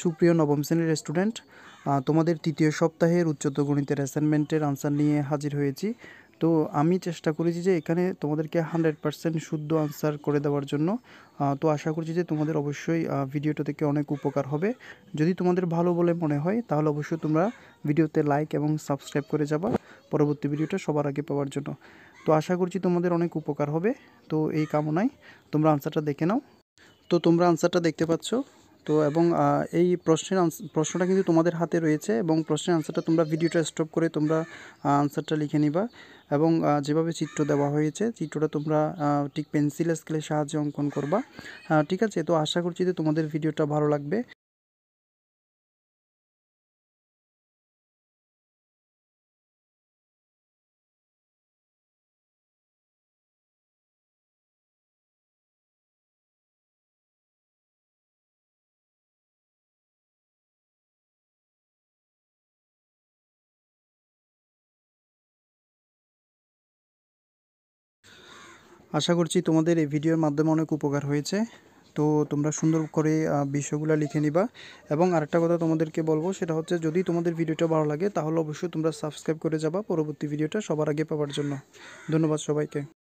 সুপ্রিয় নবম শ্রেণীর স্টুডেন্ট তোমাদের তৃতীয় সপ্তাহের উচ্চতর গণিতের অ্যাসাইনমেন্টের আনসার নিয়ে হাজির হয়েছি তো আমি চেষ্টা করেছি যে এখানে তোমাদেরকে হান্ড্রেড পারসেন্ট শুদ্ধ আনসার করে দেওয়ার জন্য তো আশা করছি যে তোমাদের অবশ্যই ভিডিওটা থেকে অনেক উপকার হবে যদি তোমাদের ভালো বলে মনে হয় তাহলে অবশ্যই তোমরা ভিডিওতে লাইক এবং সাবস্ক্রাইব করে যাবা পরবর্তী ভিডিওটা সবার আগে পাওয়ার জন্য তো আশা করছি তোমাদের অনেক উপকার হবে তো এই কামনায় তোমরা আনসারটা দেখে নাও তো তোমরা আনসারটা দেখতে পাচ্ছ তো এবং এই প্রশ্নের প্রশ্নটা কিন্তু তোমাদের হাতে রয়েছে এবং প্রশ্নের আনসারটা তোমরা ভিডিওটা স্টপ করে তোমরা আনসারটা লিখে নিবা এবং যেভাবে চিত্র দেওয়া হয়েছে চিত্রটা তোমরা ঠিক পেন্সিল স্কেলের সাহায্যে অঙ্কন করবা ঠিক আছে তো আশা করছি যে তোমাদের ভিডিওটা ভালো লাগবে আশা করছি তোমাদের এই ভিডিওর মাধ্যমে অনেক উপকার হয়েছে তো তোমরা সুন্দর করে বিষয়গুলো লিখে নিবা এবং আরেকটা কথা তোমাদেরকে বলবো সেটা হচ্ছে যদি তোমাদের ভিডিওটা ভালো লাগে তাহলে অবশ্যই তোমরা সাবস্ক্রাইব করে যাবা পরবর্তী ভিডিওটা সবার আগে পাওয়ার জন্য ধন্যবাদ সবাইকে